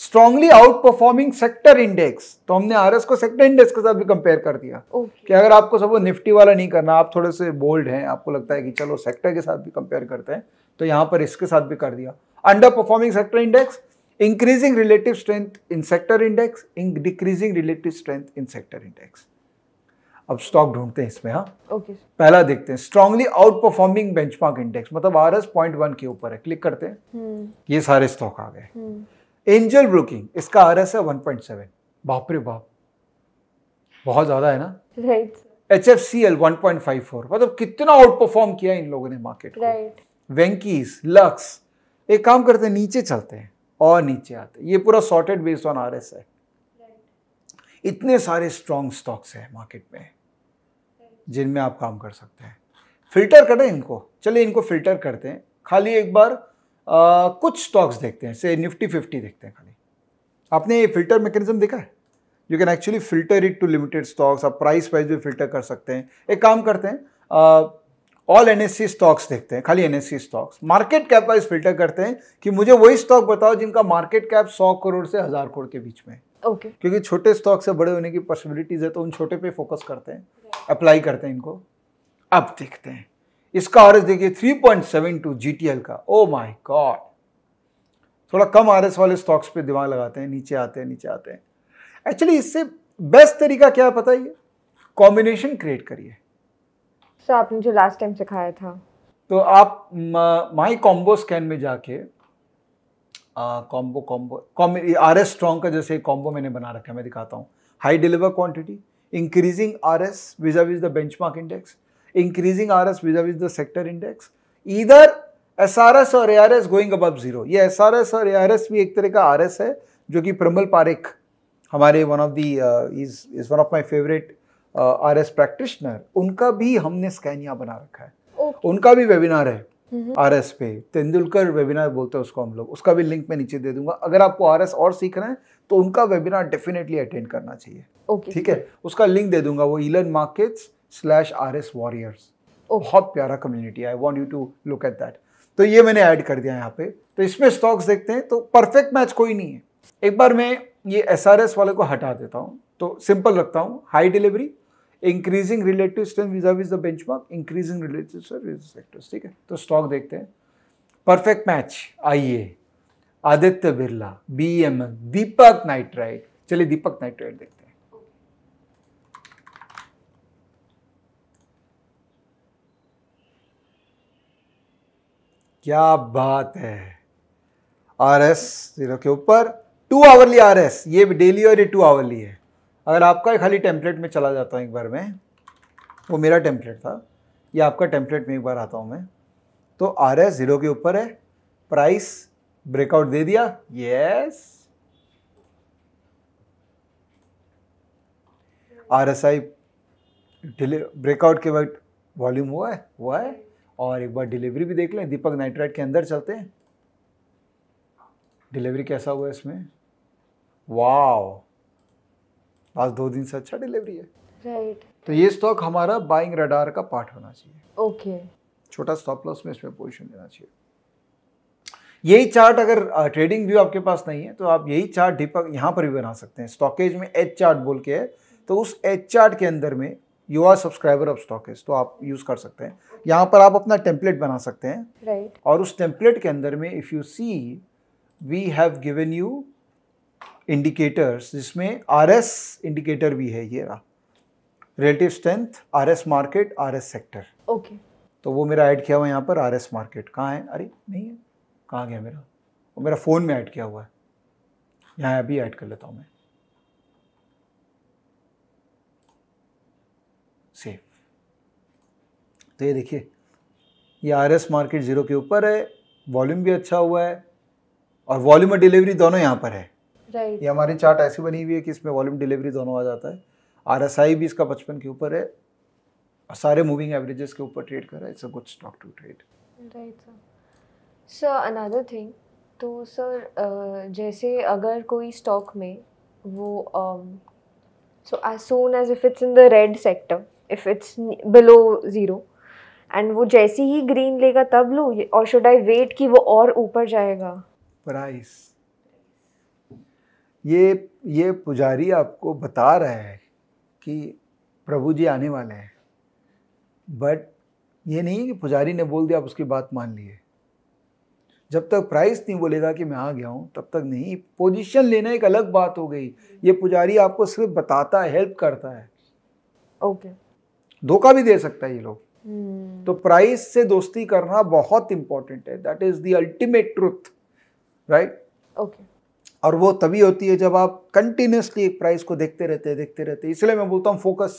A: strongly outperforming sector index तो हमने आरएस को सेक्टर इंडेक्स के साथ भी कंपेयर कर दिया okay. कि अगर आपको सब निफ्टी वाला नहीं करना आप थोड़े से बोल्ड हैं आपको लगता है कि चलो सेक्टर के साथ भी कंपेयर करते हैं तो यहाँ पर इसके साथ भी कर दिया underperforming sector index increasing relative strength in sector index in decreasing relative strength in sector index अब स्टॉक ढूंढते हैं इसमें हाँ okay. पहला देखते हैं strongly outperforming benchmark index मतलब आर एस पॉइंट वन के ऊपर है क्लिक करते हैं hmm. ये सारे स्टॉक आ गए hmm. एंजल ब्रोकिंग इसका आर एस है वन पॉइंट सेवन बाप रे बाप बहुत ज्यादा है ना right H F C L one point five four मतलब कितना आउट परफॉर्म किया इन लोगों ने मार्केट राइट वेंकीज लक्स एक काम करते हैं नीचे चलते हैं और नीचे आते हैं ये पूरा sorted based on R S है इतने सारे स्ट्रॉन्ग स्टॉक्स हैं मार्केट में जिनमें आप काम कर सकते हैं फिल्टर करें इनको चलिए इनको फिल्टर करते हैं खाली एक बार आ, कुछ स्टॉक्स देखते हैं से निफ्टी फिफ्टी देखते हैं खाली आपने ये फिल्टर मैकेनिज्म देखा है you can actually filter it to limited stocks आप प्राइस वाइज भी फिल्टर कर सकते हैं एक काम करते हैं ऑल एन स्टॉक्स देखते हैं खाली एन stocks market cap wise filter करते हैं कि मुझे वही स्टॉक बताओ जिनका मार्केट कैप सौ करोड़ से हज़ार करोड़ के बीच में ओके okay. क्योंकि छोटे स्टॉक से बड़े होने की पॉसिबिलिटीज़ है तो उन छोटे पे फोकस करते हैं अप्लाई करते हैं इनको अब देखते हैं इसका आर देखिए 3.72 जीटीएल का ओ माय गॉड थोड़ा कम आर वाले स्टॉक्स पे दिमाग लगाते हैं नीचे आते हैं नीचे आते हैं एक्चुअली इससे बेस्ट तरीका क्या पता है कॉम्बिनेशन क्रिएट करिए
B: सर आपने जो लास्ट टाइम सिखाया था
A: तो आप माई कॉम्बो स्कैन में जाके combo combo R S strong का जैसे कॉम्बो मैंने बना रखा है मैं दिखाता हूँ high deliver quantity increasing R S vis-a-vis the benchmark index increasing RS vis-a-vis -vis the sector index. Either SRS or ARS going above zero. ये SRS और ARS भी एक तरह का RS है जो कि प्रमल पारेख हमारे one of the is is one of my favourite R S practitioner उनका भी हमने स्कैनिया बना रखा है okay. उनका भी वेबिनार है आर एस पे तेंदुलकर वेबिनार बोलते हैं उसको हम लोग उसका भी लिंक मैं नीचे दे दूंगा अगर आपको आर एस और सीख रहे हैं तो उनका वेबिनार डेफिनेटली अटेंड करना चाहिए ठीक okay. है उसका लिंक दे दूंगा वो elearn markets slash R S warriors बहुत प्यारा community I want you to look at that तो ये मैंने ऐड कर दिया यहाँ पे तो इसमें स्टॉक्स देखते हैं तो परफेक्ट मैच कोई नहीं है एक बार मैं ये एस आर एस वाले को हटा देता हूँ तो सिंपल रखता हूँ high delivery increasing relative strength vis the benchmark increasing relative sectors ठीक है तो स्टॉक देखते हैं परफेक्ट मैच आइए Aditya Birla B M M Deepak Nitrite चलिए दीपक नाइट देखते हैं क्या बात है आर एस जीरो के ऊपर टू आवरली आर एस ये भी डेली और ये टू आवरली है अगर आपका खाली टेम्पलेट में चला जाता हूँ एक बार में वो मेरा टेम्पलेट था ये आपका टेम्पलेट में एक बार आता हूँ मैं तो आर एस जीरो के ऊपर है प्राइस ब्रेकआउट दे दिया yes R S I breakout के वक्त वॉल्यूम हुआ है हुआ है और एक बार डिलीवरी भी देख लें दीपक नाइट्राइट के अंदर चलते हैं डिलीवरी कैसा हुआ इसमें वाओ आज दो दिन से अच्छा डिलीवरी है राइट right. तो ये स्टॉक हमारा बाइंग रडार का पार्ट होना चाहिए ओके okay. छोटा स्टॉप लॉस में इसमें पोजीशन लेना चाहिए यही चार्ट अगर ट्रेडिंग व्यू आपके पास नहीं है तो आप यही चार्ट दीपक यहाँ पर भी बना सकते हैं स्टॉकेज में एच चार्ट बोल के है तो उस एच चार्ट के अंदर में you are subscriber of stock तो आप यूज़ कर सकते हैं यहाँ पर आप अपना टेम्पलेट बना सकते हैं राइट right. और उस टेम्पलेट के अंदर में if you see we have given you indicators जिसमें आर एस इंडिकेटर भी है ये रहा relative strength R S market R S sector okay तो वो मेरा ऐड किया हुआ है यहाँ पर आर एस मार्केट कहाँ है अरे नहीं है कहाँ गया मेरा वो मेरा फ़ोन में ऐड किया हुआ है यहाँ अभी ऐड कर लेता हूँ मैं तो ये देखिए ये आर एस मार्केट ज़ीरो के ऊपर है वॉल्यूम भी अच्छा हुआ है और वॉल्यूम और डिलीवरी दोनों यहाँ पर है right. ये हमारी चार्ट ऐसी बनी हुई है कि इसमें वॉल्यूम डिलीवरी दोनों आ जाता है आर एस आई भी इसका पचपन के ऊपर है और सारे मूविंग एवरेजेस के ऊपर ट्रेड कर रहा है इट्स तो a good stock to trade
B: right sir sir another thing तो सर जैसे अगर कोई स्टॉक में वो so as soon as if it's in the red sector if it's below zero and वो जैसे ही ग्रीन लेगा तब लो और शुड आई वेट कि वो और ऊपर जाएगा
A: प्राइस ये ये पुजारी आपको बता रहा है कि प्रभु जी आने वाले हैं बट ये नहीं कि पुजारी ने बोल दिया आप उसकी बात मान लिए जब तक प्राइस नहीं बोलेगा कि मैं आ गया हूँ तब तक नहीं पोजीशन लेना एक अलग बात हो गई ये पुजारी आपको सिर्फ बताता है हेल्प करता है ओके okay. धोखा भी दे सकता है ये लोग Hmm. तो प्राइस से दोस्ती करना बहुत इंपॉर्टेंट है that is the ultimate right okay और वो तभी होती है जब आप कंटिन्यूसली एक प्राइस को देखते रहते हैं देखते रहते हैं इसलिए मैं बोलता हूँ focus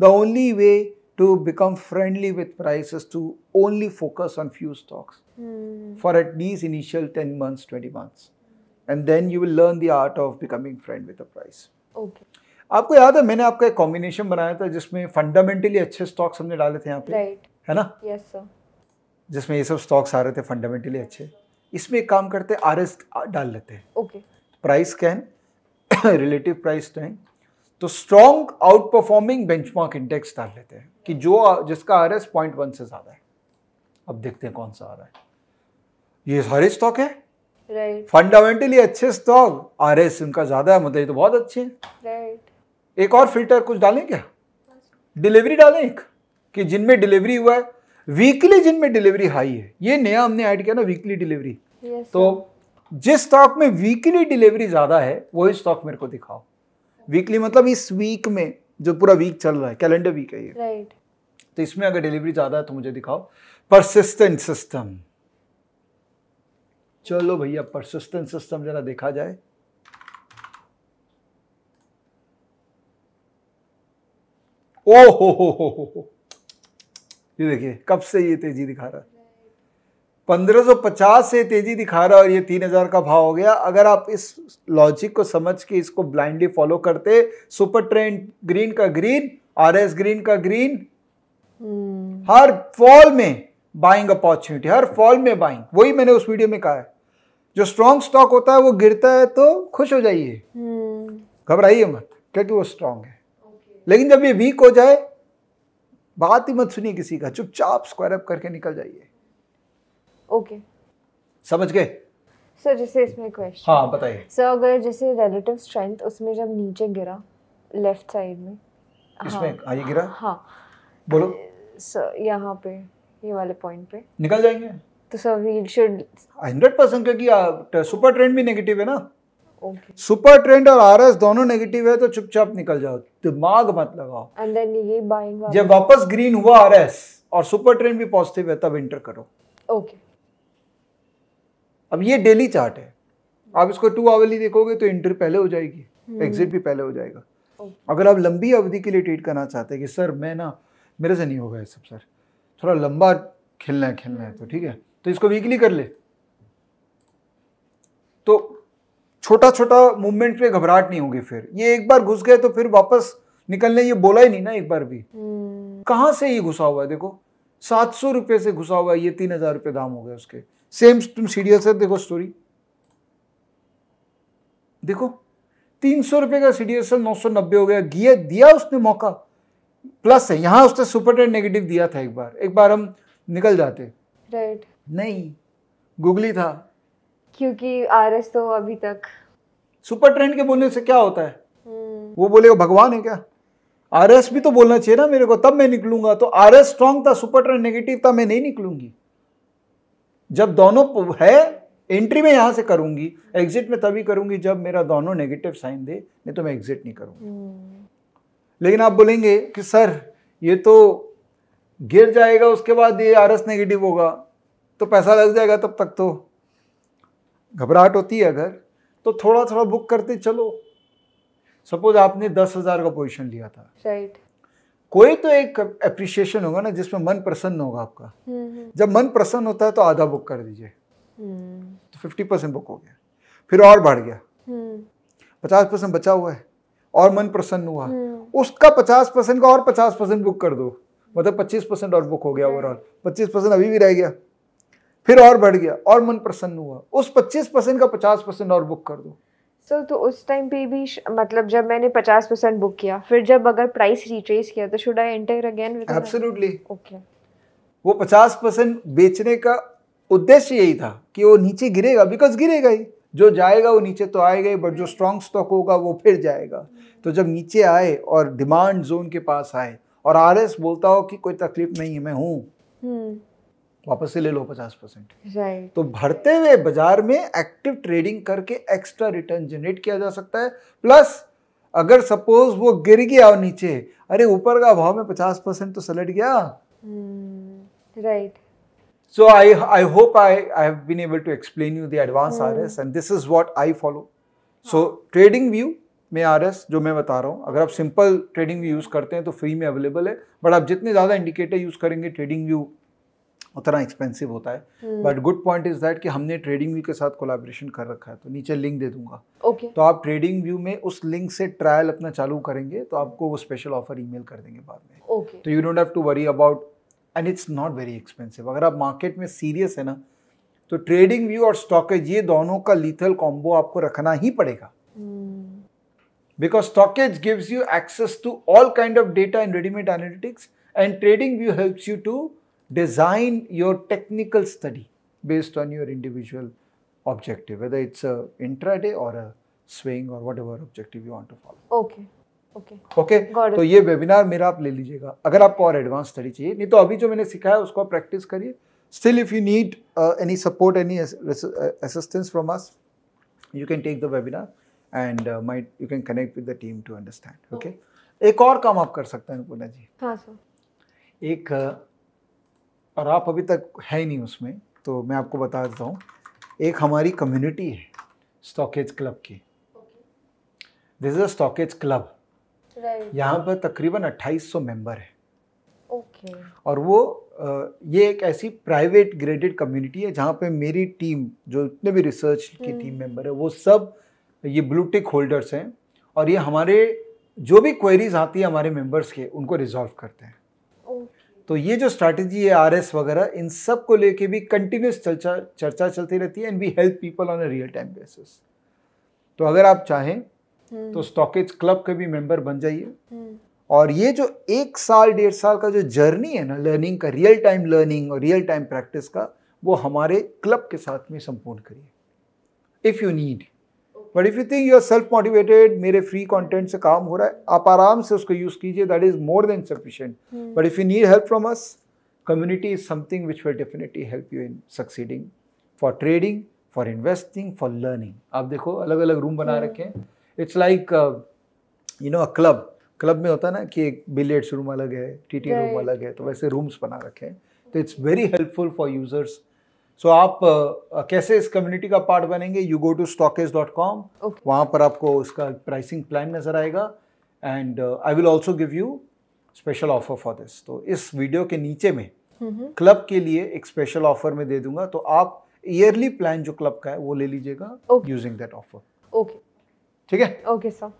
A: the only way to become friendly with price to only focus on few stocks for at least initial ten months twenty months and then you will learn the art of becoming friend with the price आपको याद है मैंने आपका एक कॉम्बिनेशन बनाया था जिसमें फंडामेंटली अच्छे स्टॉक्स हमने डाले थे यहाँ पे right. है ना यस yes, सर जिसमें ये सब स्टॉक्स आ रहे थे फंडामेंटली अच्छे इसमें एक काम करते आर एस डाल लेते हैं okay price can relative price time तो strong outperforming benchmark index डाल लेते हैं कि जो जिसका आर एस पॉइंट वन से ज़्यादा है अब देखते हैं कौन सा आ रहा है ये सारे स्टॉक है फंडामेंटली right. अच्छे स्टॉक आर एस उनका ज़्यादा है मतलब ये तो बहुत अच्छे हैं
B: right.
A: एक और फिल्टर कुछ डालें क्या डिलीवरी डालें एक कि जिनमें डिलीवरी हुआ है वीकली जिनमें डिलीवरी हाई है ये नया हमने ऐड किया ना वीकली डिलीवरी yes, तो जिस स्टॉक में वीकली डिलीवरी ज़्यादा है वही स्टॉक मेरे को दिखाओ वीकली मतलब इस वीक में जो पूरा वीक चल रहा है कैलेंडर वीक है ये right. तो इसमें अगर डिलीवरी ज़्यादा है तो मुझे दिखाओ परसिस्टेंट सिस्टम चलो भैया परसिस्टेंट सिस्टम जरा देखा जाए ओ हो हो हो हो ये देखिए कब से ये तेजी दिखा रहा है 1550 से तेजी दिखा रहा है और ये 3000 का भाव हो गया अगर आप इस लॉजिक को समझ के इसको ब्लाइंडली फॉलो करते सुपर ट्रेंड ग्रीन का ग्रीन आर एस ग्रीन का ग्रीन हम्म। हर फॉल में बाइंग अपॉर्चुनिटी हर फॉल में बाइंग वही मैंने उस वीडियो में कहा है जो स्ट्रॉन्ग स्टॉक होता है वो गिरता है तो खुश हो जाइए
B: हम्म।
A: घबराइए मत क्योंकि वो स्ट्रांग है लेकिन जब ये वीक हो जाए बात ही मत सुनिए किसी का चुपचाप स्क्वायर अप करके निकल जाइए ओके okay. समझ गए
B: सर जैसे इसमें क्वेश्चन
A: हाँ बताइए सर
B: अगर जैसे रिलेटिव स्ट्रेंथ उसमें जब नीचे गिरा लेफ्ट साइड में
A: इसमें हाँ, आइए गिरा हाँ बोलो
B: सर यहाँ पे ये वाले पॉइंट पे
A: निकल जाएंगे तो sir we should hundred percent क्योंकि सुपर ट्रेंड भी नेगेटिव है ना सुपर ट्रेंड और आरएस दोनों नेगेटिव है तो चुपचाप निकल जाओ दिमाग मत लगाओ
B: एंड देन ये बाइंग जब
A: वापस ग्रीन हुआ आरएस और सुपर ट्रेंड भी पॉजिटिव है तब एंटर करो ओके अब ये डेली चार्ट है आप इसको टू आवरली देखोगे तो एंट्री पहले हो जाएगी एग्जिट hmm. भी पहले हो जाएगा अगर आप लंबी अवधि के लिए ट्रेड करना चाहते हैं कि सर मैं ना मेरे से नहीं होगा ये सब सर थोड़ा लंबा खेलना है खेलना है तो ठीक है तो इसको वीकली कर ले तो छोटा छोटा मूवमेंट पे घबराहट नहीं होगी फिर ये एक बार घुस गए तो फिर वापस निकलने ये बोला ही नहीं ना एक बार भी हम्म। कहाँ से ये घुसा हुआ है देखो सात सौ रुपये से घुसा हुआ है ये तीन हजार रुपये दाम हो गए उसके सेम तुम सीरियल से देखो स्टोरी देखो तीन सौ रुपये का सीडीएसएल नौ सौ नब्बे हो गया गिया दिया उसने मौका प्लस है यहाँ उसने सुपर नेगेटिव दिया था एक बार एक बार हम निकल जाते
B: राइट right.
A: नहीं गुगली था
B: क्योंकि आरएस तो अभी तक
A: सुपर ट्रेंड के बोलने से क्या होता है हम्म। वो बोले भगवान है क्या आरएस भी तो बोलना चाहिए ना मेरे को तब मैं निकलूंगा तो आरएस स्ट्रांग था सुपर ट्रेंड नेगेटिव था मैं नहीं निकलूंगी जब दोनों है एंट्री में यहां से करूंगी एग्जिट में तभी करूंगी जब मेरा दोनों नेगेटिव साइन दे नहीं तो मैं एग्जिट नहीं करूंगी हम्म। लेकिन आप बोलेंगे कि सर ये तो गिर जाएगा उसके बाद ये आरएस नेगेटिव होगा तो पैसा लग जाएगा तब तक तो घबराहट होती है अगर तो थोड़ा थोड़ा बुक करते चलो सपोज आपने दस हजार का पोजिशन लिया था राइट कोई तो एक अप्रिशिएशन होगा ना जिसमें मन प्रसन्न होगा आपका हम्म, हम्म। जब मन प्रसन्न होता है तो आधा बुक कर दीजिए हम्म। तो फिफ्टी परसेंट बुक हो गया फिर और बढ़ गया पचास परसेंट बचा हुआ है और मन प्रसन्न हुआ उसका पचास परसेंट का और पचास परसेंट बुक कर दो मतलब पच्चीस परसेंट और बुक हो गया ओवरऑल पच्चीस परसेंट अभी भी रह गया फिर और बढ़ गया और मन प्रसन्न हुआ उस पच्चीस परसेंट का पचास परसेंट और बुक कर दो
B: सर तो उस टाइम पे भी मतलब जब मैंने पचास परसेंट बुक किया फिर जब अगर प्राइस रिट्रेस किया तो should I enter again
A: absolutely okay वो पचास परसेंट बेचने का उद्देश्य यही था कि वो नीचे गिरेगा बिकॉज गिरेगा ही जो जाएगा वो नीचे तो आएगा ही बट जो स्ट्रॉन्ग स्टॉक होगा वो फिर जाएगा तो जब नीचे आए और डिमांड जोन के पास आए और आर बोलता हो कि कोई तकलीफ नहीं है मैं हूँ हम्म। वापस से ले लो पचास परसेंट राइट तो भरते हुए बाजार में एक्टिव ट्रेडिंग करके एक्स्ट्रा रिटर्न जनरेट किया जा सकता है प्लस अगर सपोज वो गिर गया और नीचे अरे ऊपर का भाव में पचास परसेंट तो सलट गया right so I I hope I I have been able to explain you the advance R S and this is what I follow so trading view में आर एस जो मैं बता रहा हूँ अगर आप सिंपल ट्रेडिंग व्यू यूज़ करते हैं तो फ्री में अवेलेबल है बट आप जितने ज़्यादा इंडिकेटर यूज़ करेंगे ट्रेडिंग व्यू उतना एक्सपेंसिव होता है but good point is that कि हमने ट्रेडिंग व्यू के साथ कोलाब्रेशन कर रखा है तो नीचे लिंक दे दूंगा okay. तो आप ट्रेडिंग व्यू में उस लिंक से ट्रायल अपना चालू करेंगे तो आपको वो स्पेशल ऑफर ईमेल कर देंगे बाद
B: में okay. तो
A: you don't have to worry about and it's not very expensive अगर आप मार्केट में सीरियस है ना तो ट्रेडिंग व्यू और स्टॉकेज ये दोनों का लीथल कॉम्बो आपको रखना ही पड़ेगा because hmm. StockEdge gives you access to all kind of data in readymade analytics and trading view help you to design your technical study based on your individual objective, whether it's a intraday or a swing or whatever objective you want to follow. Okay. Okay okay. तो ये वेबिनार मेरा आप ले लीजिएगा अगर आपको और एडवांस स्टडी चाहिए नहीं तो अभी जो मैंने सिखाया उसको आप प्रैक्टिस करिए still if you need any support any assistance from us you can take the webinar and my you can connect with the team to understand okay एक और काम आप कर सकते हैं अनुपूर्णा जी हाँ सर एक uh, और आप अभी तक है नहीं उसमें तो मैं आपको बता देता हूँ एक हमारी कम्युनिटी है स्टॉकेज क्लब की this is a StockEdge club यहाँ पर तकरीबन 2800 मेंबर है okay. और वो ये एक ऐसी प्राइवेट ग्रेडेड कम्युनिटी है जहाँ पे मेरी टीम जो जितने भी रिसर्च की टीम मेंबर है वो सब ये ब्लूटिक होल्डर्स हैं और ये हमारे जो भी क्वेरीज आती है हमारे मेंबर्स के उनको रिजॉल्व करते हैं तो ये जो स्ट्रैटेजी है आर वगैरह इन सब को लेके भी कंटिन्यूस चर्चा चर्चा चलती रहती है and we help people on a real time basis तो अगर आप चाहें हम्म। तो स्टॉकेज क्लब के भी मेंबर बन जाइए हम्म। और ये जो एक साल डेढ़ साल का जो जर्नी है ना लर्निंग का रियल टाइम लर्निंग और रियल टाइम प्रैक्टिस का वो हमारे क्लब के साथ में संपूर्ण करिए if you need but if you think you are self motivated मेरे फ्री कॉन्टेंट से काम हो रहा है आप आराम से उसको यूज़ कीजिए that is more than sufficient but if you need help from us community is something which will definitely help you in succeeding for trading for investing for learning आप देखो अलग अलग रूम बना hmm. रखे हैं it's like you know a club club में होता है ना कि एक बिलियर्ड्स रूम अलग है टी टी रूम अलग है तो वैसे रूम्स बना रखे हैं तो it's very helpful for users so आप uh, uh, कैसे इस कम्युनिटी का पार्ट बनेंगे you go to StockEdge dot com वहाँ पर आपको उसका प्राइसिंग प्लान नज़र आएगा and I will also give you special offer for this तो इस वीडियो के नीचे में क्लब के लिए एक स्पेशल ऑफर में दे दूंगा तो आप ईयरली प्लान जो क्लब का है वो ले लीजिएगा यूजिंग दैट ऑफर ओके ठीक है ओके सर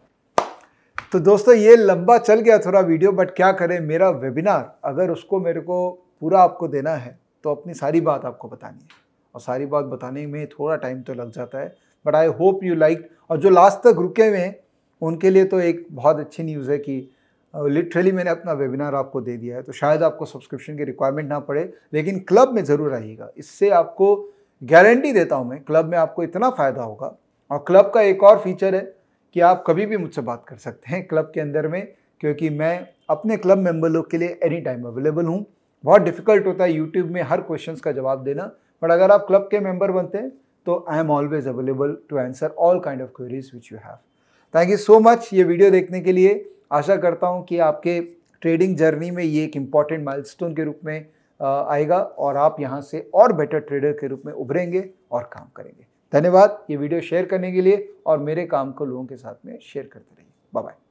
A: तो दोस्तों ये लंबा चल गया थोड़ा वीडियो बट क्या करें मेरा वेबिनार अगर उसको मेरे को पूरा आपको देना है तो अपनी सारी बात आपको बतानी है और सारी बात बताने में थोड़ा टाइम तो लग जाता है but I hope you like और जो लास्ट तक रुके हुए हैं उनके लिए तो एक बहुत अच्छी न्यूज़ है कि लिटरली मैंने अपना वेबिनार आपको दे दिया है तो शायद आपको सब्सक्रिप्शन की रिक्वायरमेंट ना पड़े लेकिन क्लब में ज़रूर आइएगा इससे आपको गारंटी देता हूँ मैं क्लब में आपको इतना फ़ायदा होगा और क्लब का एक और फीचर है कि आप कभी भी मुझसे बात कर सकते हैं क्लब के अंदर में क्योंकि मैं अपने क्लब मेंबर लोग के लिए एनी टाइम अवेलेबल हूँ बहुत डिफिकल्ट होता है यूट्यूब में हर क्वेश्चन का जवाब देना बट अगर आप क्लब के मेंबर बनते हैं तो I am always available to answer all kind of queries which you have thank you so much ये वीडियो देखने के लिए आशा करता हूँ कि आपके ट्रेडिंग जर्नी में ये एक इम्पॉर्टेंट माइल के रूप में आएगा और आप यहाँ से और बेटर ट्रेडर के रूप में उभरेंगे और काम करेंगे धन्यवाद ये वीडियो शेयर करने के लिए और मेरे काम को लोगों के साथ में शेयर करते रहिए बाय बाय